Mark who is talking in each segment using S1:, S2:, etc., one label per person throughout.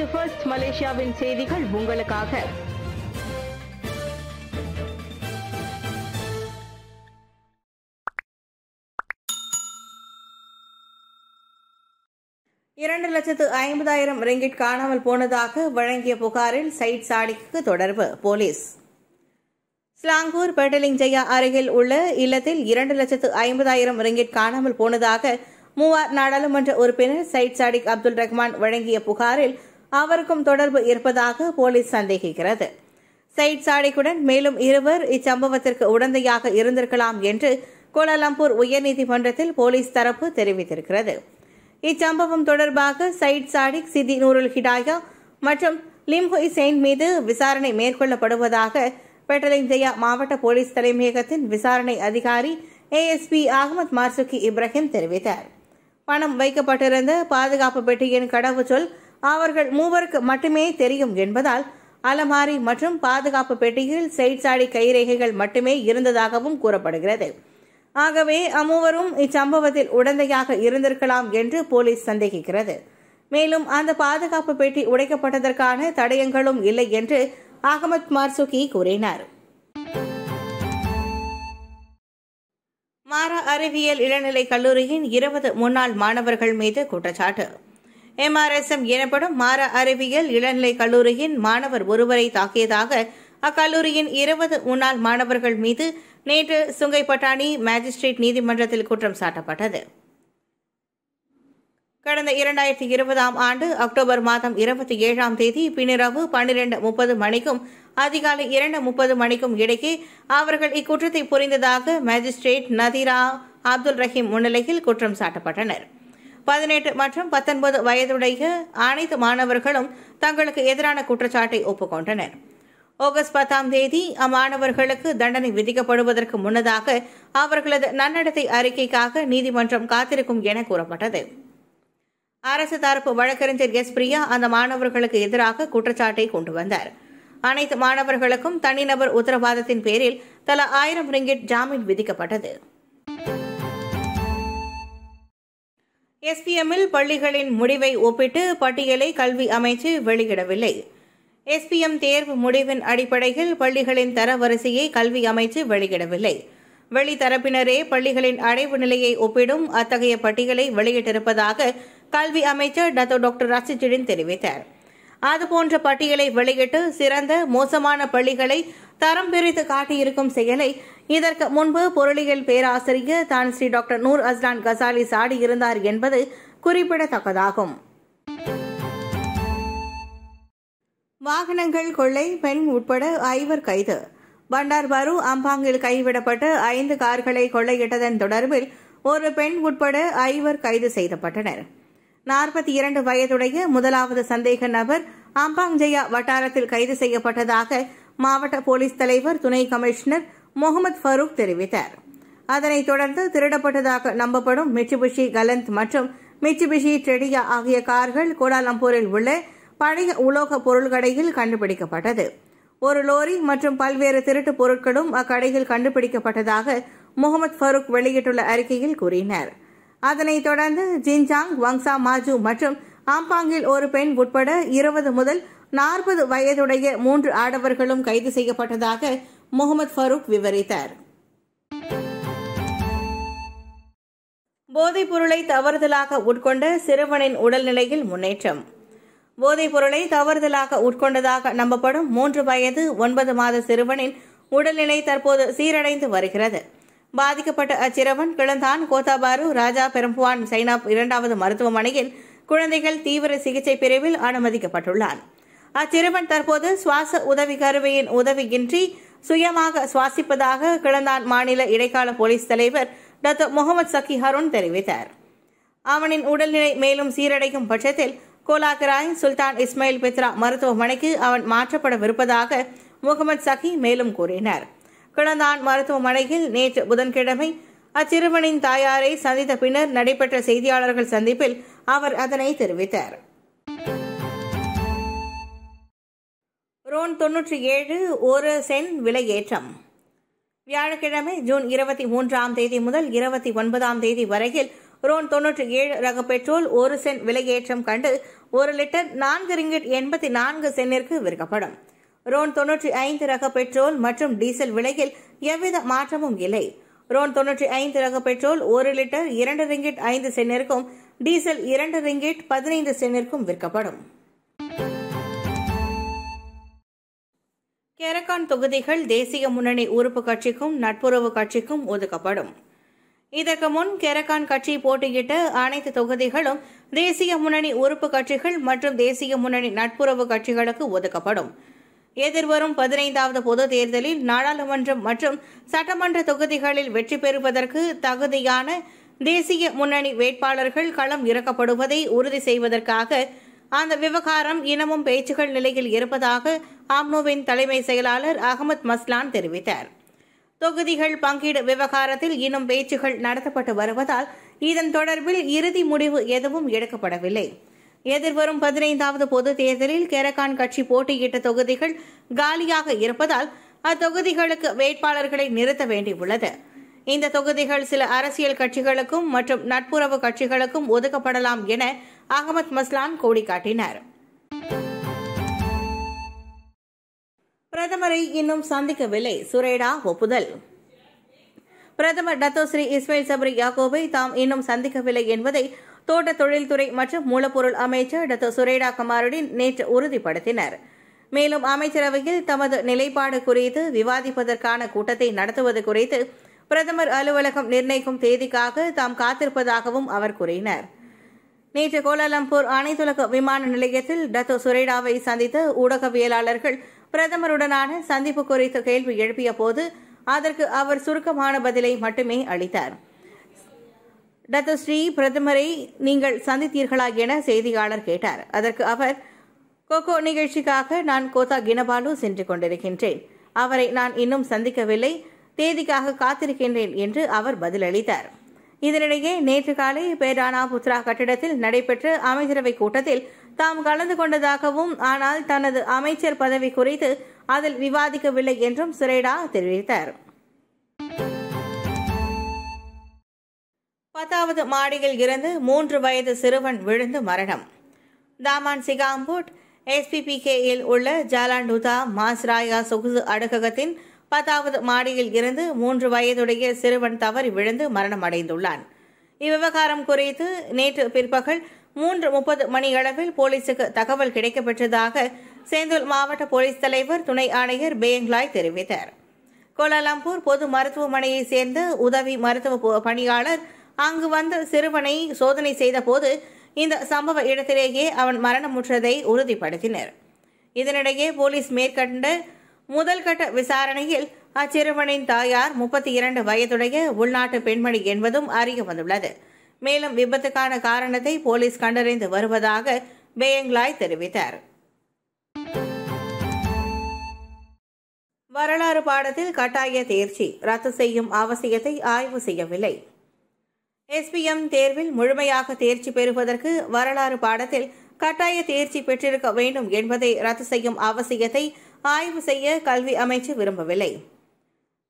S1: இது ஃபர்ஸ்ட் மலேசியாவின் செய்திகள் உங்களுக்காக இரண்டு லட்சத்து ஐம்பதாயிரம் ரிங்கிட் காணாமல் போனதாக வழங்கிய புகாரில் சைட் சாடிக்கு தொடர்பு போலீஸ் ஸ்லாங்கூர் பெட்டலிங் ஜெயா அருகில் உள்ள இல்லத்தில் இரண்டு லட்சத்து ஐம்பதாயிரம் ரிங்கிட் காணாமல் போனதாக மூவார் நாடாளுமன்ற உறுப்பினர் சைட் சாடிக் அப்துல் ரஹ்மான் வழங்கிய புகாரில் அவருக்கும் தொடர்பு இருப்பதாக போலீஸ் சந்தேகிக்கிறது சயிட் சாடிக்குடன் மேலும் இருவர் இச்சம்பவத்திற்கு உடந்தையாக இருந்திருக்கலாம் என்று கோலாலம்பூர் உயர்நீதிமன்றத்தில் போலீஸ் தரப்பு தெரிவித்திருக்கிறது இச்சம்பவம் தொடர்பாக சயிட் சாடிக் சிதி நூருல் ஹிடாயா மற்றும் லிம்ஹொய் செயின் மீது விசாரணை மேற்கொள்ளப்படுவதாக பெட்டலிஞ்சயா மாவட்ட போலீஸ் தலைமையகத்தின் விசாரணை அதிகாரி ஏஎஸ்பி அகமது மார்சுகி இப்ராஹிம் தெரிவித்தார் பணம் வைக்கப்பட்டிருந்த பாதுகாப்பு பெட்டியின் கடவுச்சொல் அவர்கள் மூவருக்கு மட்டுமே தெரியும் என்பதால் அலமாரி மற்றும் பாதுகாப்பு பெட்டியில் செய்சாடி கைரேகைகள் மட்டுமே இருந்ததாகவும் கூறப்படுகிறது ஆகவே அமூவரும் இச்சம்பவத்தில் உடந்தையாக இருந்திருக்கலாம் என்று போலீஸ் சந்தேகிக்கிறது மேலும் அந்த பாதுகாப்பு பெட்டி உடைக்கப்பட்டதற்கான தடயங்களும் இல்லை என்று அகமத் மார்சுகி கூறினார் மாரா அறிவியல் இளநிலை கல்லூரியின் இருபது முன்னாள் மாணவர்கள் மீது குற்றச்சாட்டு எம்ஆர்எஸ்எம் எனப்படும் மாற அறிவியல் இளநிலை கல்லூரியின் மாணவர் ஒருவரை தாக்கியதாக அக்கல்லூரியின் இருபது முன்னாள் மாணவர்கள் மீது நேற்று சுங்கைப்பட்டாணி மேஜிஸ்ட்ரேட் நீதிமன்றத்தில் குற்றம் சாட்டப்பட்டது கடந்த இரண்டாயிரத்தி இருபதாம் ஆண்டு அக்டோபர் மாதம் இருபத்தி ஏழாம் தேதி பின்னிரவு பன்னிரண்டு முப்பது மணிக்கும் அதிகாலை இரண்டு முப்பது மணிக்கும் இடையே அவர்கள் இக்குற்றத்தை புரிந்ததாக மேஜிஸ்ட்ரேட் நதிரா அப்துல் ரஹீம் முன்னிலையில் குற்றம் சாட்டப்பட்டனர் பதினெட்டு மற்றும் பத்தொன்பது வயதுடைய அனைத்து மாணவர்களும் தங்களுக்கு எதிரான குற்றச்சாட்டை ஒப்புக்கொண்டனர் ஆகஸ்ட் பத்தாம் தேதி அம்மாணவர்களுக்கு தண்டனை விதிக்கப்படுவதற்கு முன்னதாக அவர்களது நன்னடத்தை அறிக்கைக்காக நீதிமன்றம் காத்திருக்கும் என கூறப்பட்டது அரசு தரப்பு வழக்கறிஞர் எஸ் பிரியா அந்த மாணவர்களுக்கு எதிராக குற்றச்சாட்டை கொண்டு வந்தார் அனைத்து மாணவர்களுக்கும் தனிநபர் உத்தரவாதத்தின் பேரில் தலா ஆயிரம் ரிங்கிட் ஜாமீன் விதிக்கப்பட்டது எஸ்பிஎம்மில் பள்ளிகளின் முடிவை ஒப்பிட்டு பட்டியலை கல்வி அமைச்சு வெளியிடவில்லை எஸ்பிஎம் தேர்வு முடிவின் அடிப்படையில் பள்ளிகளின் தரவரிசையை கல்வி அமைச்சு வெளியிடவில்லை வெளித்தரப்பினரே பள்ளிகளின் அடைவு நிலையை ஒப்பிடும் அத்தகைய பட்டியலை வெளியிட்டிருப்பதாக கல்வி அமைச்சர் டத்தோ டாக்டர் ரசிஜிடன் தெரிவித்தார் அதுபோன்ற பட்டியலை வெளியிட்டு சிறந்த மோசமான பள்ளிகளை தரம் பிரித்து காட்டியிருக்கும் செயலை இதற்கு முன்பு பொருளியல் பேராசிரியர் Tan Sri doctor Noor Azlan Ghazali சாடியிருந்தார் என்பது குறிப்பிடத்தக்கதாகும் வாகனங்கள் கொள்ளை பெண் உட்பட ஐவர் கைது பண்டார் பரு அம்பாங்கில் கைவிடப்பட்டு ஐந்து கார்களை கொள்ளையிட்டதன் தொடர்பில் ஒரு பெண் உட்பட ஐவர் கைது செய்யப்பட்டனர் நாற்பத்தி இரண்டு வயதுடைய முதலாவது சந்தேக நபர் அம்பாங்ஜயா வட்டாரத்தில் கைது செய்யப்பட்டதாக மாவட்ட போலீஸ் தலைவர் துணை கமிஷனர் முகமது ஃபரூக் தெரிவித்தார் அதனைத் தொடர்ந்து திருடப்பட்டதாக நம்பப்படும் மிச்சுபிஷி கலந்த் மற்றும் மிச்சுபிஷி ட்ரெடியா ஆகிய கார்கள் கோலாலம்பூரில் உள்ள பழைய உலோக பொருள்கடையில் கண்டுபிடிக்கப்பட்டது ஒரு லோரி மற்றும் பல்வேறு திருட்டு பொருட்களும் அக்கடையில் கண்டுபிடிக்கப்பட்டதாக முகமது ஃபருக் வெளியிட்டுள்ள அறிக்கையில் கூறினாா் அதனைத் தொடர்ந்து ஜின்ஜாங் வங்சா மாஜு மற்றும் ஆம்பாங்கில் ஒரு பெண் உட்பட இருபது முதல் நாற்பது வயதுடைய மூன்று ஆடவர்களும் கைது செய்யப்பட்டதாக முகமது ஃபரூக் விவரித்தார் போதைப் பொருளை தவறுதலாக உட்கொண்ட சிறுவனின் உடல்நிலையில் முன்னேற்றம் போதைப் பொருளை தவறுதலாக உட்கொண்டதாக நம்பப்படும் மூன்று வயது ஒன்பது மாத சிறுவனின் உடல்நிலை தற்போது சீரடைந்து வருகிறது பாதிக்கப்பட்ட அச்சிறுவன் கிளந்தான் கோத்தாபாரு ராஜா பெரும்புவான் சைனாப் இரண்டாவது மருத்துவமனையில் குழந்தைகள் தீவிர சிகிச்சை பிரிவில் அனுமதிக்கப்பட்டுள்ளான் அச்சிறுவன் தற்போது சுவாச உதவி கருவியின் உதவியின்றி சுயமாக சுவாசிப்பதாக கிளந்தான் மாநில இடைக்கால போலீஸ் தலைவர் டாக்டர் முகமது சக்கி ஹருண் தெரிவித்தார் அவனின் உடல்நிலை மேலும் சீரடையும் பட்சத்தில் கோலாக்கராய் சுல்தான் இஸ்மாயில் பித்ரா மருத்துவமனைக்கு அவன் மாற்றப்படவிருப்பதாக முகமது சகி மேலும் கூறினார் கிளந்தான் மருத்துவமனையில் நேற்று புதன்கிழமை அச்சிறுவனின் தாயாரை சந்தித்த பின்னர் நடைபெற்ற செய்தியாளர்கள் சந்திப்பில் அவர் அதனை தெரிவித்தார் ரோன் தொன்னூற்றி ஏழு ஒரு சென்ட் விலையேற்றம் வியாழக்கிழமை ஜூன் இருபத்தி மூன்றாம் தேதி முதல் இருபத்தி ஒன்பதாம் தேதி வரையில் ரோன் தொன்னூற்றி ஏழு ரக பெட்ரோல் ஒரு சென்ட் விலையேற்றம் கண்டு ஒரு லிட்டர் நான்கு ரிங்கிட் எண்பத்தி நான்கு சென்னிற்கு விற்கப்படும் ரோன் தொன்னூற்றி ஐந்து ரக பெட்ரோல் மற்றும் டீசல் விலையில் எவ்வித மாற்றமும் இல்லை ரோன் தொன்னூற்றி ஐந்து ரக பெட்ரோல் ஒரு லிட்டர் இரண்டு ரிங்கிட் ஐந்து சென்னிற்கும் டீசல் இரண்டு ரிங்கிட் பதினைந்து சென்னிற்கும் விற்கப்படும் கெரக்கான் தொகுதிகள் தேசிய முன்னணி உறுப்பு கட்சிக்கும் நட்புறவு கட்சிக்கும் ஒதுக்கப்படும் இதற்கு முன் கெரக்கான் கட்சி போட்டியிட்ட அனைத்து தொகுதிகளும் தேசிய முன்னணி உறுப்பு கட்சிகள் மற்றும் தேசிய முன்னணி நட்புறவு கட்சிகளுக்கு ஒதுக்கப்படும் எதிர்வரும் பதினைந்தாவது பொது தேர்தலில் நாடாளுமன்றம் மற்றும் சட்டமன்ற தொகுதிகளில் வெற்றி பெறுவதற்கு தகுதியான தேசிய முன்னணி வேட்பாளர்கள் களம் இறக்கப்படுவதை உறுதி செய்வதற்காக அந்த விவகாரம் இனமும் பேச்சுகள் நிலையில் இருப்பதாக ஆம்னோவின் தலைமை செயலாளர் அகமது மஸ்லான் தெரிவித்தார் தொகுதிகள் பங்கீடு விவகாரத்தில் இன்னும் பேச்சுகள் நடத்தப்பட்டு வருவதால் இதன் தொடர்பில் இறுதி முடிவு எதுவும் எடுக்கப்படவில்லை எதிர்வரும் பதினைந்தாவது பொது தேர்தலில் கெரகான் கட்சி போட்டியிட்ட தொகுதிகள் காலியாக இருப்பதால் அத்தொகுதிகளுக்கு வேட்பாளர்களை நிறுத்த வேண்டியுள்ளது இந்த தொகுதிகள் சில அரசியல் கட்சிகளுக்கும் மற்றும் நட்புறவு கட்சிகளுக்கும் ஒதுக்கப்படலாம் என அகமத் மஸ்லான் காட்டினார் பிரதமரை இன்னும் சந்திக்கவில்லை சுரேடா ஒப்புதல் பிரதமர் டத்தோஸ்ரீ இஸ்மேல் சபரி யாகோவை தாம் இன்னும் சந்திக்கவில்லை என்பதை தோட்ட தொழில்துறை மற்றும் மூலப்பொருள் அமைச்சர் டாக்டர் சுரேடா குமாருடன் நேற்று உறுதிப்படுத்தினர் மேலும் அமைச்சரவையில் தமது நிலைப்பாடு குறித்து விவாதிப்பதற்கான கூட்டத்தை நடத்துவது குறித்து பிரதமர் அலுவலகம் நிர்ணயிக்கும் தேதிக்காக தாம் காத்திருப்பதாகவும் அவர் கூறினார் நேற்று கோலாலம்பூர் அனைத்துலக விமான நிலையத்தில் டத்தோ சுரேடாவை சந்தித்த ஊடகவியலாளர்கள் பிரதமருடனான சந்திப்பு குறித்து கேள்வி எழுப்பிய போது அதற்கு அவர் சுருக்கமான பதிலை மட்டுமே அளித்தார் டாக்டர் ஸ்ரீ பிரதமரை நீங்கள் சந்தித்தீர்களா என செய்தியாளர் கேட்டார் அதற்கு அவர் கோகோ நிகழ்ச்சிக்காக நான் கோதா கினபாலு சென்று கொண்டிருக்கின்றேன் அவரை நான் இன்னும் சந்திக்கவில்லை தேதிக்காக காத்திருக்கின்றேன் என்று அவர் பதிலளித்தார் இதனிடையே நேற்று காலை பேரானா புத்ரா கட்டிடத்தில் நடைபெற்ற அமைச்சரவை கூட்டத்தில் தாம் கலந்து கொண்டதாகவும் ஆனால் தனது அமைச்சர் பதவி குறித்து அதில் விவாதிக்கவில்லை என்றும் சுரேடா தெரிவித்தார் பத்தாவது மாடியில் இருந்து மூன்று வயது சிறுவன் விழுந்து மரணம் தாமான் சிகாம்பூட் எஸ்பிபிகேயில் உள்ள ஜாலாண்டுதா மாஸ்ராயா சொகுசு அடுக்ககத்தின் பத்தாவது மாடியில் இருந்து மூன்று வயதுடைய சிறுவன் தவறி விழுந்து மரணம் அடைந்துள்ளான் இவ்விவகாரம் குறித்து நேற்று பிற்பகல் மூன்று முப்பது மணியளவில் போலீசுக்கு தகவல் கிடைக்கப்பெற்றதாக சேந்தூர் மாவட்ட போலீஸ் தலைவர் துணை ஆணையர் பேங்லாய் தெரிவித்தார் கோலாலம்பூர் பொது மருத்துவமனையைச் சேர்ந்த உதவி மருத்துவ பணியாளர் அங்கு வந்த சிறுவனை சோதனை செய்தபோது இந்த சம்பவ இடத்திலேயே அவன் மரணமுற்றதை உறுதிப்படுத்தினர் இதனிடையே போலீஸ் மேற்கண்ட முதல் கட்ட விசாரணையில் அச்சிறுவனின் தாயார் முப்பத்தி இரண்டு வயதுடைய உள்நாட்டு பெண்மணி என்பதும் அறிய வந்துள்ளது மேலும் விபத்துக்கான காரணத்தை போலீஸ் கண்டறிந்து வருவதாக பேயங்லாய் தெரிவித்தார் வரலாறு பாடத்தில் கட்டாய தேர்ச்சி ரத்து செய்யும் அவசியத்தை ஆய்வு செய்யவில்லை எஸ்பிஎம் தேர்வில் முழுமையாக தேர்ச்சி பெறுவதற்கு வரலாறு பாடத்தில் கட்டாய தேர்ச்சி பெற்றிருக்க வேண்டும் என்பதை ரத்து செய்யும் அவசியத்தை ஆய்வு செய்ய கல்வி அமைச்சு விரும்பவில்லை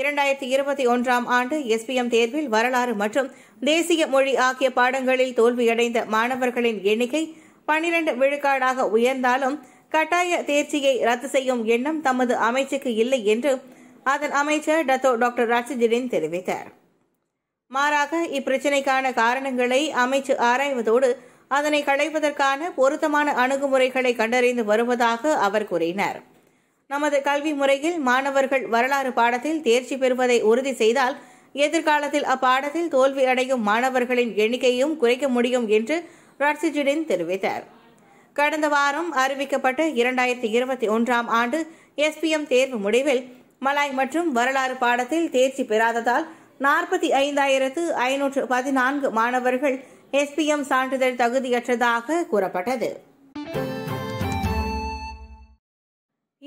S1: இரண்டாயிரத்தி இருபத்தி ஒன்றாம் ஆண்டு எஸ்பிஎம் தேர்வில் வரலாறு மற்றும் தேசிய மொழி ஆகிய பாடங்களில் தோல்வியடைந்த மாணவர்களின் எண்ணிக்கை பனிரண்டு விழுக்காடாக உயர்ந்தாலும் கட்டாய தேர்ச்சியை ரத்து செய்யும் எண்ணம் தமது அமைச்சுக்கு இல்லை என்று அதன் அமைச்சர் டத்தோ டாக்டர் ராட்சஜினின் தெரிவித்தார் மாறாக இப்பிரச்சினைக்கான காரணங்களை அமைச்சு ஆராய்வதோடு அதனை களைவதற்கான பொருத்தமான அணுகுமுறைகளை கண்டறிந்து வருவதாக அவர் கூறினார் நமது கல்வி முறையில் மாணவர்கள் வரலாறு பாடத்தில் தேர்ச்சி பெறுவதை உறுதி செய்தால் எதிர்காலத்தில் அப்பாடத்தில் தோல்வி அடையும் மாணவர்களின் எண்ணிக்கையும் குறைக்க முடியும் என்று ரட்சிஜுடின் தெரிவித்தார் கடந்த வாரம் அறிவிக்கப்பட்ட இரண்டாயிரத்தி இருபத்தி ஒன்றாம் ஆண்டு எஸ்பிஎம் தேர்வு முடிவில் மலாய் மற்றும் வரலாறு பாடத்தில் தேர்ச்சி பெறாததால் நாற்பத்தி ஐந்தாயிரத்து ஐநூற்று பதினான்கு மாணவர்கள் எஸ்பிஎம் சான்றிதழ் தகுதியற்றதாக கூறப்பட்டது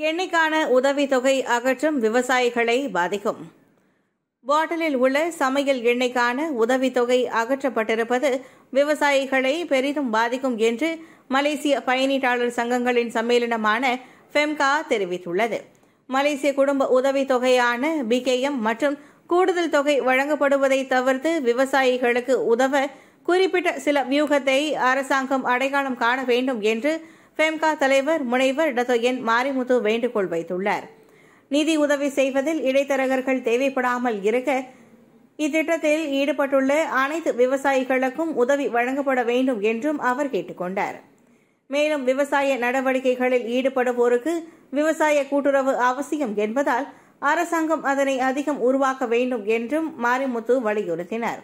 S1: எண்ணிக்கான உதவித்தொகை அகற்றும் விவசாயிகளை பாதிக்கும் பாட்டிலில் உள்ள சமையல் எண்ணெய்க்கான உதவித்தொகை அகற்றப்பட்டிருப்பது விவசாயிகளை பெரிதும் பாதிக்கும் என்று மலேசிய பயணீட்டாளர் சங்கங்களின் சம்மேளனமான ஃபெம்கா தெரிவித்துள்ளது மலேசிய குடும்ப உதவித்தொகையான பிகேஎம் மற்றும் கூடுதல் தொகை வழங்கப்படுவதை தவிர்த்து விவசாயிகளுக்கு உதவ குறிப்பிட்ட சில வியூகத்தை அரசாங்கம் அடையாளம் காண வேண்டும் என்று ஃபெம்கா தலைவர் முனைவர் டத்தோ என் மாரிமுத்து வேண்டுகோள் வைத்துள்ளார் நிதி உதவி செய்வதில் இடைத்தரகர்கள் தேவைப்படாமல் இருக்க இத்திட்டத்தில் ஈடுபட்டுள்ள அனைத்து விவசாயிகளுக்கும் உதவி வழங்கப்பட வேண்டும் என்றும் அவர் கேட்டுக்கொண்டார் மேலும் விவசாய நடவடிக்கைகளில் ஈடுபடுவோருக்கு விவசாய கூட்டுறவு அவசியம் என்பதால் அரசாங்கம் அதனை அதிகம் உருவாக்க வேண்டும் என்றும் மாரிமுத்து வலியுறுத்தினார்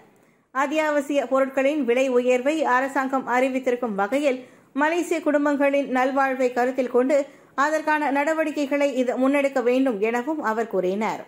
S1: அத்தியாவசிய பொருட்களின் விலை உயர்வை அரசாங்கம் அறிவித்திருக்கும் வகையில் மலேசிய குடும்பங்களின் நல்வாழ்வை கருத்தில் கொண்டு அதற்கான நடவடிக்கைகளை இது முன்னெடுக்க வேண்டும் எனவும் அவர் கூறினார்